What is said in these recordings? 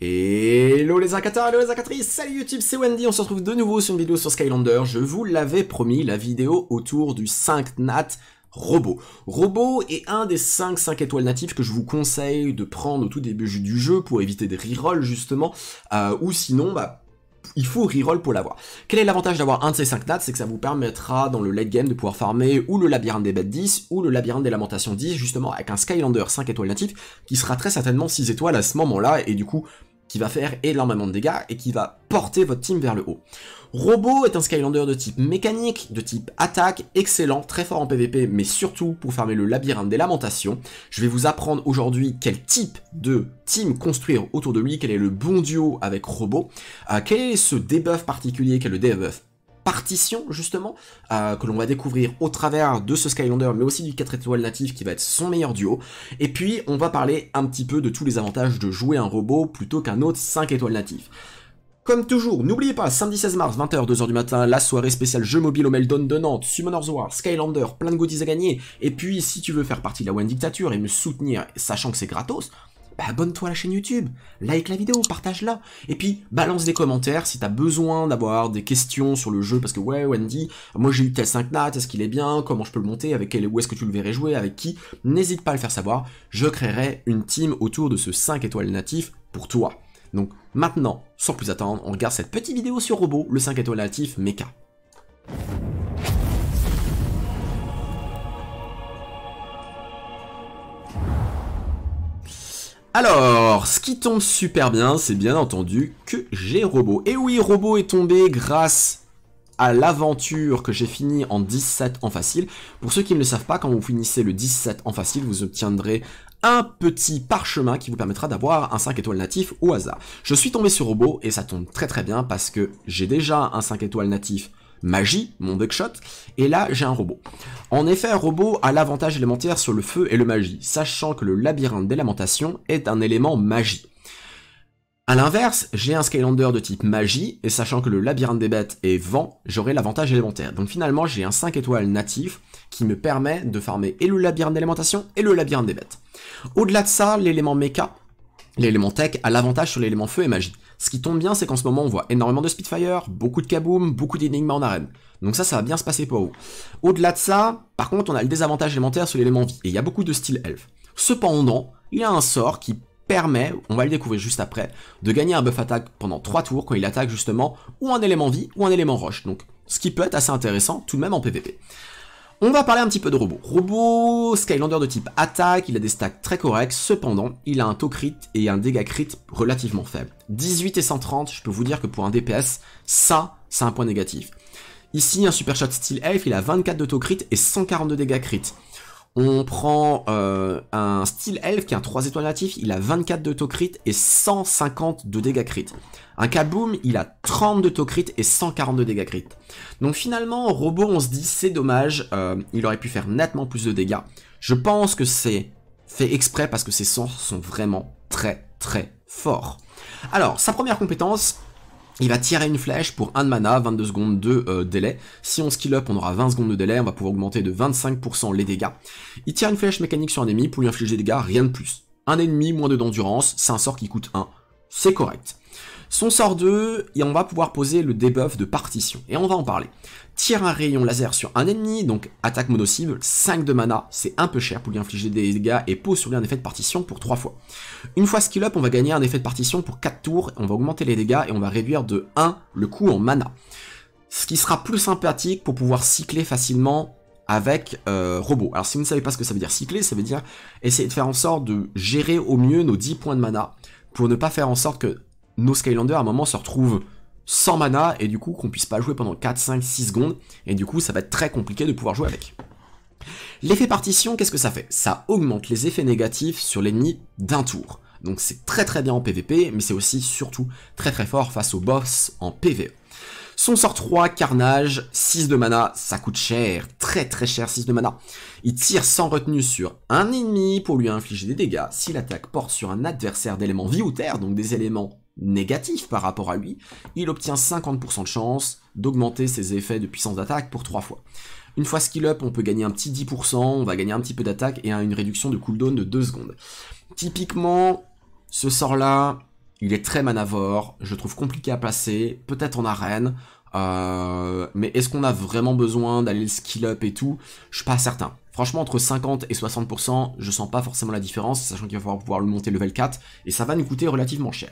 Hello les incateurs, hello les incatrices, salut YouTube, c'est Wendy, on se retrouve de nouveau sur une vidéo sur Skylander. Je vous l'avais promis, la vidéo autour du 5 nat robot. Robot est un des 5 5 étoiles natifs que je vous conseille de prendre au tout début du jeu pour éviter des rerolls justement, euh, ou sinon, bah, il faut reroll pour l'avoir. Quel est l'avantage d'avoir un de ces 5 nats C'est que ça vous permettra dans le late game de pouvoir farmer ou le labyrinthe des bêtes 10 ou le labyrinthe des lamentations 10 justement avec un Skylander 5 étoiles natif qui sera très certainement 6 étoiles à ce moment-là et du coup qui va faire énormément de dégâts et qui va porter votre team vers le haut. Robot est un Skylander de type mécanique, de type attaque, excellent, très fort en PvP, mais surtout pour fermer le labyrinthe des lamentations. Je vais vous apprendre aujourd'hui quel type de team construire autour de lui, quel est le bon duo avec Robot, euh, quel est ce debuff particulier quel est le debuff partition justement euh, que l'on va découvrir au travers de ce Skylander mais aussi du 4 étoiles natif qui va être son meilleur duo et puis on va parler un petit peu de tous les avantages de jouer un robot plutôt qu'un autre 5 étoiles natif. Comme toujours, n'oubliez pas, samedi 16 mars, 20h, 2h du matin, la soirée spéciale jeu mobile au Meldon de Nantes, Summoner's War, Skylander, plein de goodies à gagner. Et puis, si tu veux faire partie de la One Dictature et me soutenir, sachant que c'est gratos, bah, abonne-toi à la chaîne YouTube, like la vidéo, partage-la, et puis balance des commentaires si t'as besoin d'avoir des questions sur le jeu, parce que ouais Wendy, moi j'ai eu tel 5 nat, est-ce qu'il est bien, comment je peux le monter, avec quel, où est-ce que tu le verrais jouer, avec qui, n'hésite pas à le faire savoir, je créerai une team autour de ce 5 étoiles natif pour toi. Donc maintenant, sans plus attendre, on regarde cette petite vidéo sur Robot, le 5 étoiles natif Mecha. Alors, ce qui tombe super bien, c'est bien entendu que j'ai Robo. Et oui, Robo est tombé grâce à l'aventure que j'ai fini en 17 en facile. Pour ceux qui ne le savent pas, quand vous finissez le 17 en facile, vous obtiendrez un petit parchemin qui vous permettra d'avoir un 5 étoiles natif au hasard. Je suis tombé sur Robo et ça tombe très très bien parce que j'ai déjà un 5 étoiles natif magie, mon buckshot, et là j'ai un robot. En effet, un robot a l'avantage élémentaire sur le feu et le magie, sachant que le labyrinthe d'élémentation est un élément magie. A l'inverse, j'ai un Skylander de type magie, et sachant que le labyrinthe des bêtes est vent, j'aurai l'avantage élémentaire. Donc finalement, j'ai un 5 étoiles natif qui me permet de farmer et le labyrinthe d'élémentation et le labyrinthe des bêtes. Au-delà de ça, l'élément mecha, l'élément tech, a l'avantage sur l'élément feu et magie. Ce qui tombe bien, c'est qu'en ce moment, on voit énormément de Spitfire, beaucoup de Kaboom, beaucoup d'énigmes en arène. Donc ça, ça va bien se passer pour vous. Au-delà de ça, par contre, on a le désavantage élémentaire sur l'élément vie, et il y a beaucoup de style elf. Cependant, il y a un sort qui permet, on va le découvrir juste après, de gagner un buff attaque pendant 3 tours quand il attaque justement ou un élément vie ou un élément roche. Donc ce qui peut être assez intéressant tout de même en PvP. On va parler un petit peu de robot. Robot Skylander de type attaque, il a des stacks très corrects, cependant, il a un taux crit et un dégât crit relativement faible. 18 et 130, je peux vous dire que pour un DPS, ça, c'est un point négatif. Ici, un super shot style elf, il a 24 de taux crit et 142 dégâts crit. On prend euh, un style elf qui a un 3 étoiles natif, il a 24 de taux crit et 150 de dégâts crit. Un kaboom, il a 30 de taux crit et 140 de dégâts crit. Donc finalement, robot, on se dit c'est dommage, euh, il aurait pu faire nettement plus de dégâts. Je pense que c'est fait exprès parce que ses sens sont vraiment très très forts. Alors, sa première compétence, il va tirer une flèche pour 1 de mana, 22 secondes de euh, délai. Si on skill up, on aura 20 secondes de délai, on va pouvoir augmenter de 25% les dégâts. Il tire une flèche mécanique sur un ennemi pour lui infliger des dégâts, rien de plus. Un ennemi, moins de d'endurance, c'est un sort qui coûte 1. C'est correct. Son sort 2, et on va pouvoir poser le debuff de partition, et on va en parler. Tire un rayon laser sur un ennemi, donc attaque mono-cible, 5 de mana, c'est un peu cher pour lui infliger des dégâts, et pose sur lui un effet de partition pour 3 fois. Une fois skill up, on va gagner un effet de partition pour 4 tours, on va augmenter les dégâts, et on va réduire de 1 le coût en mana. Ce qui sera plus sympathique pour pouvoir cycler facilement avec euh, robot. Alors si vous ne savez pas ce que ça veut dire cycler, ça veut dire essayer de faire en sorte de gérer au mieux nos 10 points de mana pour ne pas faire en sorte que nos Skylanders à un moment se retrouvent sans mana et du coup qu'on puisse pas jouer pendant 4, 5, 6 secondes et du coup ça va être très compliqué de pouvoir jouer avec. L'effet partition, qu'est-ce que ça fait Ça augmente les effets négatifs sur l'ennemi d'un tour. Donc c'est très très bien en PvP, mais c'est aussi surtout très très fort face au boss en PvE. Son sort 3, carnage, 6 de mana, ça coûte cher, très très cher 6 de mana. Il tire sans retenue sur un ennemi pour lui infliger des dégâts. Si l'attaque porte sur un adversaire d'éléments vie ou terre, donc des éléments négatif par rapport à lui, il obtient 50% de chance d'augmenter ses effets de puissance d'attaque pour 3 fois. Une fois skill up, on peut gagner un petit 10%, on va gagner un petit peu d'attaque et une réduction de cooldown de 2 secondes. Typiquement, ce sort-là, il est très manavore, je trouve compliqué à placer, peut-être en arène, euh, mais est-ce qu'on a vraiment besoin d'aller le skill up et tout Je suis pas certain. Franchement, entre 50 et 60%, je sens pas forcément la différence, sachant qu'il va falloir pouvoir le monter level 4, et ça va nous coûter relativement cher.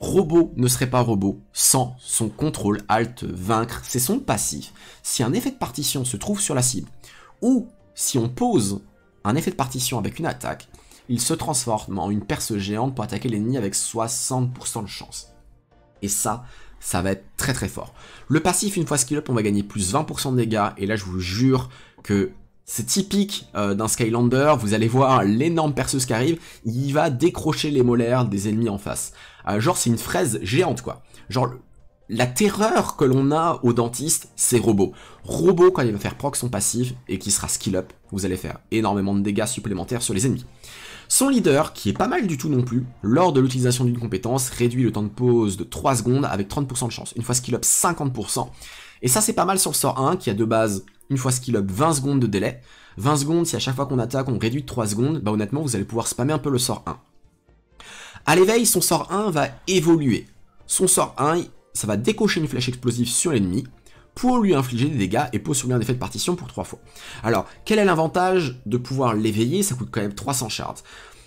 Robot ne serait pas robot sans son contrôle alt vaincre, c'est son passif. Si un effet de partition se trouve sur la cible, ou si on pose un effet de partition avec une attaque, il se transforme en une perce géante pour attaquer l'ennemi avec 60% de chance. Et ça, ça va être très très fort. Le passif, une fois skill up, on va gagner plus 20% de dégâts, et là je vous jure que c'est typique euh, d'un Skylander, vous allez voir l'énorme perceuse qui arrive, il va décrocher les molaires des ennemis en face. Euh, genre c'est une fraise géante quoi. Genre la terreur que l'on a au dentiste, c'est robot. Robot quand il va faire proc son passif et qui sera skill up, vous allez faire énormément de dégâts supplémentaires sur les ennemis. Son leader, qui est pas mal du tout non plus, lors de l'utilisation d'une compétence, réduit le temps de pause de 3 secondes avec 30% de chance. Une fois skill up, 50%. Et ça c'est pas mal sur le sort 1 qui a de base une fois qu'il up 20 secondes de délai. 20 secondes, si à chaque fois qu'on attaque on réduit de 3 secondes, bah honnêtement vous allez pouvoir spammer un peu le sort 1. À l'éveil, son sort 1 va évoluer. Son sort 1, ça va décocher une flèche explosive sur l'ennemi pour lui infliger des dégâts et pose sur lui un effet de partition pour 3 fois. Alors, quel est l'avantage de pouvoir l'éveiller Ça coûte quand même 300 shards.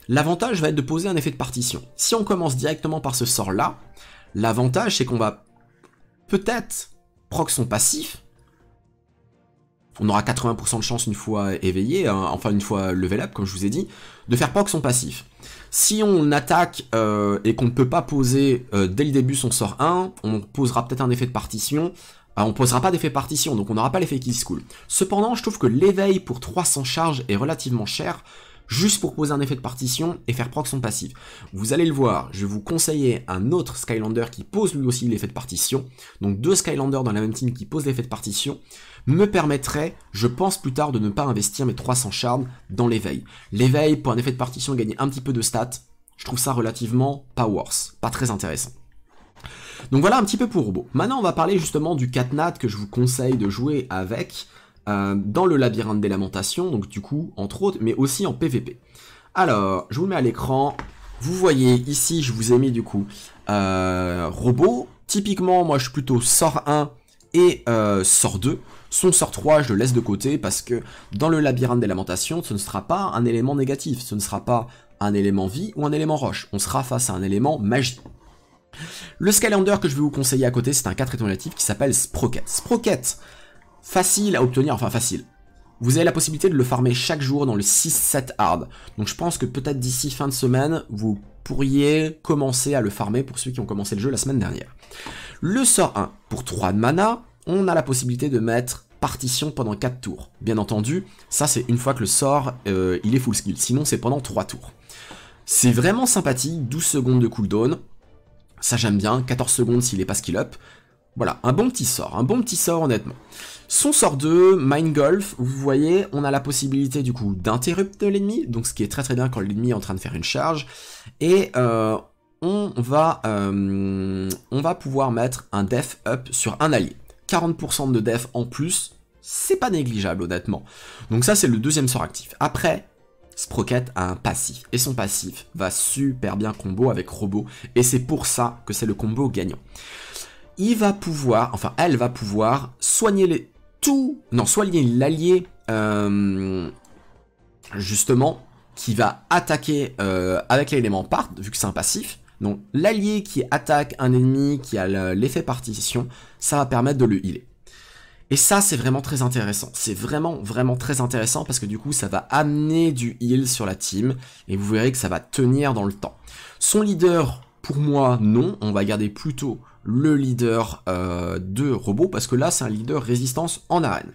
L'avantage va être de poser un effet de partition. Si on commence directement par ce sort-là, l'avantage c'est qu'on va peut-être proc son passif, on aura 80% de chance une fois éveillé, hein, enfin une fois level up, comme je vous ai dit, de faire proc son passif. Si on attaque euh, et qu'on ne peut pas poser euh, dès le début son sort 1, on posera peut-être un effet de partition, On euh, on posera pas d'effet partition, donc on n'aura pas l'effet qui se Cependant, je trouve que l'éveil pour 300 charges est relativement cher, juste pour poser un effet de partition et faire proc son passif. Vous allez le voir, je vais vous conseiller un autre Skylander qui pose lui aussi l'effet de partition. Donc deux Skylanders dans la même team qui posent l'effet de partition me permettrait, je pense plus tard, de ne pas investir mes 300 charmes dans l'éveil. L'éveil, pour un effet de partition, gagner un petit peu de stats, je trouve ça relativement pas worse, pas très intéressant. Donc voilà un petit peu pour robot. Maintenant, on va parler justement du catnat que je vous conseille de jouer avec euh, dans le labyrinthe des lamentations, donc du coup, entre autres, mais aussi en PVP. Alors, je vous mets à l'écran. Vous voyez ici, je vous ai mis du coup euh, robot. Typiquement, moi je suis plutôt sort 1 et euh, sort 2. Son sort 3, je le laisse de côté parce que dans le labyrinthe des lamentations, ce ne sera pas un élément négatif, ce ne sera pas un élément vie ou un élément roche. On sera face à un élément magie. Le Skylander que je vais vous conseiller à côté, c'est un 4 étonnatif qui s'appelle Sprocket. Sprocket, facile à obtenir, enfin facile. Vous avez la possibilité de le farmer chaque jour dans le 6-7 hard. Donc je pense que peut-être d'ici fin de semaine, vous pourriez commencer à le farmer pour ceux qui ont commencé le jeu la semaine dernière. Le sort 1, pour 3 de mana, on a la possibilité de mettre partition pendant 4 tours. Bien entendu, ça c'est une fois que le sort euh, il est full skill, sinon c'est pendant 3 tours. C'est vraiment sympathique, 12 secondes de cooldown, ça j'aime bien, 14 secondes s'il est pas skill up. Voilà, un bon petit sort, un bon petit sort honnêtement. Son sort 2, Mind Golf, vous voyez, on a la possibilité du coup d'interrupt l'ennemi, donc ce qui est très très bien quand l'ennemi est en train de faire une charge, et euh, on, va, euh, on va pouvoir mettre un Death Up sur un allié. 40% de def en plus, c'est pas négligeable honnêtement. Donc ça c'est le deuxième sort actif. Après, Sprocket a un passif, et son passif va super bien combo avec Robot, et c'est pour ça que c'est le combo gagnant. Il va pouvoir, enfin elle va pouvoir soigner les tout, non soigner l'allié, euh, justement, qui va attaquer euh, avec l'élément part, vu que c'est un passif, donc l'allié qui attaque un ennemi, qui a l'effet partition, ça va permettre de le healer. Et ça, c'est vraiment très intéressant. C'est vraiment, vraiment très intéressant parce que du coup, ça va amener du heal sur la team et vous verrez que ça va tenir dans le temps. Son leader, pour moi, non. On va garder plutôt le leader euh, de robot parce que là, c'est un leader résistance en arène.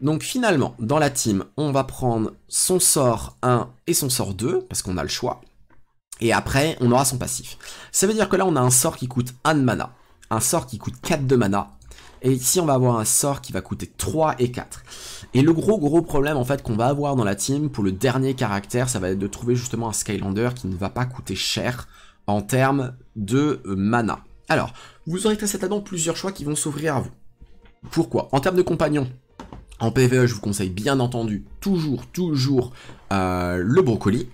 Donc finalement, dans la team, on va prendre son sort 1 et son sort 2 parce qu'on a le choix. Et après, on aura son passif. Ça veut dire que là, on a un sort qui coûte 1 de mana, un sort qui coûte 4 de mana, et ici, on va avoir un sort qui va coûter 3 et 4. Et le gros gros problème en fait qu'on va avoir dans la team pour le dernier caractère, ça va être de trouver justement un Skylander qui ne va pas coûter cher en termes de euh, mana. Alors, vous aurez très certainement plusieurs choix qui vont s'ouvrir à vous. Pourquoi En termes de compagnons, en PvE, je vous conseille bien entendu toujours, toujours euh, le brocoli.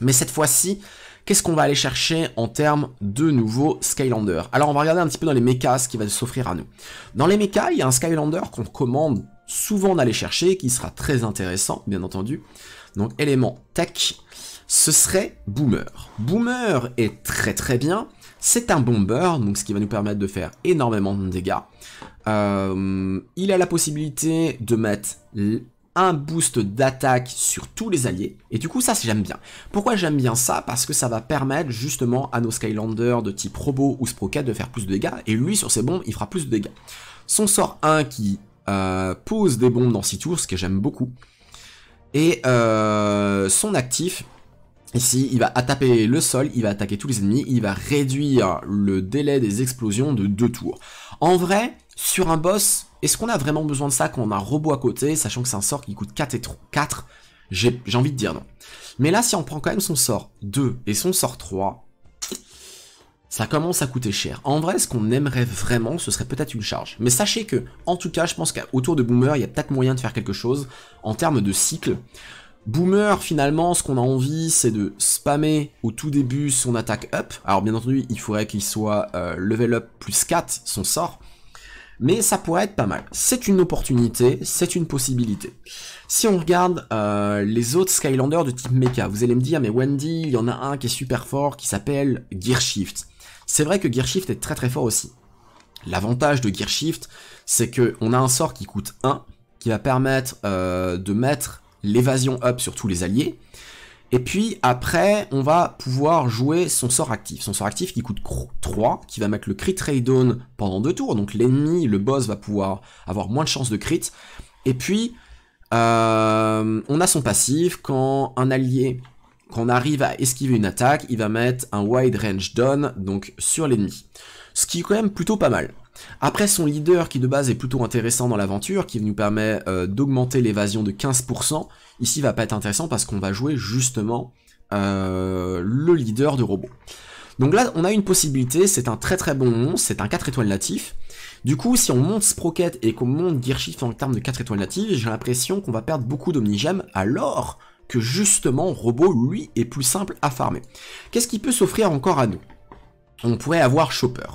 Mais cette fois-ci, qu'est-ce qu'on va aller chercher en termes de nouveaux Skylander Alors on va regarder un petit peu dans les mechas ce qui va s'offrir à nous. Dans les mechas, il y a un Skylander qu'on commande souvent d'aller chercher, qui sera très intéressant, bien entendu. Donc élément tech, ce serait Boomer. Boomer est très très bien, c'est un bomber, donc ce qui va nous permettre de faire énormément de dégâts. Euh, il a la possibilité de mettre un boost d'attaque sur tous les alliés. Et du coup, ça, j'aime bien. Pourquoi j'aime bien ça Parce que ça va permettre justement à nos Skylanders de type robot ou Sprocket de faire plus de dégâts. Et lui, sur ses bombes, il fera plus de dégâts. Son sort 1 qui euh, pose des bombes dans 6 tours, ce que j'aime beaucoup. Et euh, son actif, Ici, il va attaquer le sol, il va attaquer tous les ennemis, il va réduire le délai des explosions de deux tours. En vrai, sur un boss, est-ce qu'on a vraiment besoin de ça quand on a un robot à côté, sachant que c'est un sort qui coûte 4 et 3, 4 J'ai envie de dire non. Mais là, si on prend quand même son sort 2 et son sort 3, ça commence à coûter cher. En vrai, ce qu'on aimerait vraiment, ce serait peut-être une charge. Mais sachez que, en tout cas, je pense qu'autour de Boomer, il y a peut-être moyen de faire quelque chose en termes de cycle. Boomer, finalement, ce qu'on a envie, c'est de spammer au tout début son attaque up. Alors, bien entendu, il faudrait qu'il soit euh, level up plus 4, son sort mais ça pourrait être pas mal. C'est une opportunité, c'est une possibilité. Si on regarde euh, les autres Skylanders de type mecha, vous allez me dire, mais Wendy, il y en a un qui est super fort, qui s'appelle Gearshift. C'est vrai que Gearshift est très très fort aussi. L'avantage de Gearshift, c'est qu'on a un sort qui coûte 1, qui va permettre euh, de mettre l'évasion up sur tous les alliés, et puis après, on va pouvoir jouer son sort actif. Son sort actif qui coûte 3, qui va mettre le crit down pendant deux tours. Donc l'ennemi, le boss, va pouvoir avoir moins de chances de crit. Et puis, euh, on a son passif. Quand un allié, quand on arrive à esquiver une attaque, il va mettre un wide range down donc sur l'ennemi. Ce qui est quand même plutôt pas mal. Après son leader qui de base est plutôt intéressant dans l'aventure, qui nous permet euh, d'augmenter l'évasion de 15%, ici va pas être intéressant parce qu'on va jouer justement euh, le leader de robot. Donc là on a une possibilité, c'est un très très bon monstre, c'est un 4 étoiles natif. Du coup si on monte Sprocket et qu'on monte Gearshift en termes de 4 étoiles natifs, j'ai l'impression qu'on va perdre beaucoup d'omnigèmes alors que justement robot lui est plus simple à farmer. Qu'est-ce qui peut s'offrir encore à nous on pourrait avoir Chopper.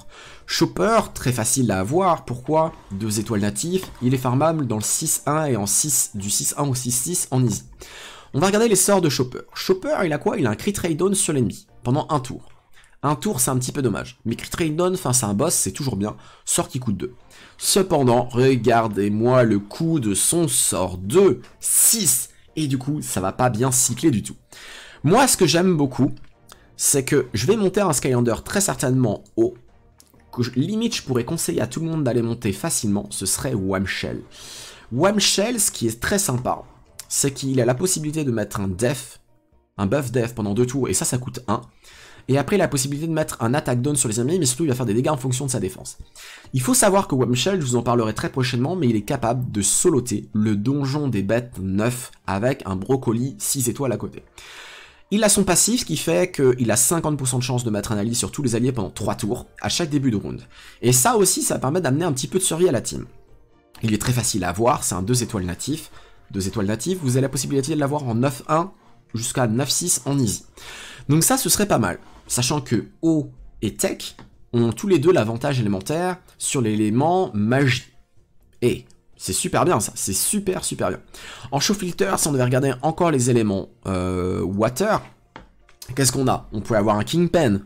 Chopper, très facile à avoir, pourquoi Deux étoiles natifs, il est farmable dans le 6-1 et en 6, du 6-1 au 6-6 en easy. On va regarder les sorts de Chopper. Chopper, il a quoi Il a un crit down sur l'ennemi, pendant un tour. Un tour, c'est un petit peu dommage, mais crit down enfin c'est un boss, c'est toujours bien, sort qui coûte 2. Cependant, regardez-moi le coût de son sort 2, 6, et du coup, ça va pas bien cycler du tout. Moi, ce que j'aime beaucoup, c'est que je vais monter un Skylander très certainement haut, que limite je pourrais conseiller à tout le monde d'aller monter facilement, ce serait Wamshell. Wamshell, ce qui est très sympa, c'est qu'il a la possibilité de mettre un def, un buff def pendant deux tours, et ça, ça coûte 1. Et après, la possibilité de mettre un attaque down sur les ennemis, mais surtout, il va faire des dégâts en fonction de sa défense. Il faut savoir que Wamshell, je vous en parlerai très prochainement, mais il est capable de soloter le donjon des bêtes 9 avec un brocoli 6 étoiles à côté. Il a son passif, ce qui fait qu'il a 50% de chance de mettre un allié sur tous les alliés pendant 3 tours, à chaque début de round. Et ça aussi, ça permet d'amener un petit peu de survie à la team. Il est très facile à avoir, c'est un 2 étoiles natif. 2 étoiles natives, vous avez la possibilité de l'avoir en 9-1 jusqu'à 9-6 en easy. Donc ça, ce serait pas mal. Sachant que O et Tech ont tous les deux l'avantage élémentaire sur l'élément magie. Et c'est super bien ça, c'est super super bien. En show filter, si on devait regarder encore les éléments euh, water, qu'est-ce qu'on a On pourrait avoir un kingpin.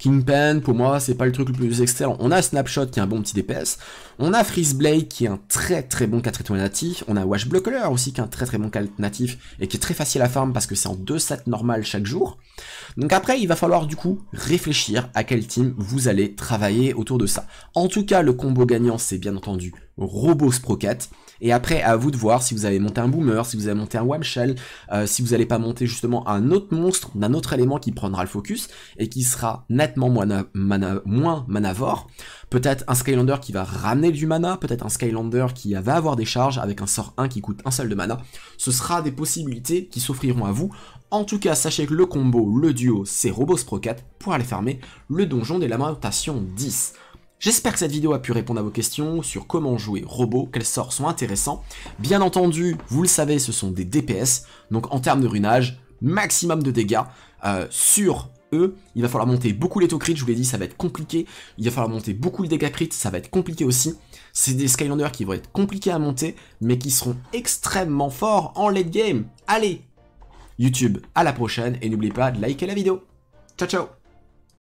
Kingpin, pour moi, c'est pas le truc le plus excellent. On a Snapshot qui est un bon petit DPS. On a freeze blade qui est un très très bon 4 étoiles natif. On a Wash Blue aussi qui est un très très bon 4 natif et qui est très facile à farm parce que c'est en 2 sets normal chaque jour. Donc après, il va falloir du coup réfléchir à quel team vous allez travailler autour de ça. En tout cas, le combo gagnant, c'est bien entendu Robo Sprocket. Et après, à vous de voir si vous avez monté un Boomer, si vous avez monté un Wamshell, euh, si vous n'allez pas monter justement un autre monstre, d'un autre élément qui prendra le focus et qui sera nettement moins, mana, moins manavore. Peut-être un Skylander qui va ramener du mana, peut-être un Skylander qui va avoir des charges avec un sort 1 qui coûte un seul de mana. Ce sera des possibilités qui s'offriront à vous en tout cas, sachez que le combo, le duo, c'est Robots Pro 4 pour aller fermer le donjon des lamentations 10. J'espère que cette vidéo a pu répondre à vos questions sur comment jouer robot, quels sorts sont intéressants. Bien entendu, vous le savez, ce sont des DPS, donc en termes de runage, maximum de dégâts euh, sur eux. Il va falloir monter beaucoup les taux je vous l'ai dit, ça va être compliqué. Il va falloir monter beaucoup les dégâts crit, ça va être compliqué aussi. C'est des Skylanders qui vont être compliqués à monter, mais qui seront extrêmement forts en late game. Allez, YouTube. À la prochaine et n'oublie pas de liker la vidéo. Ciao ciao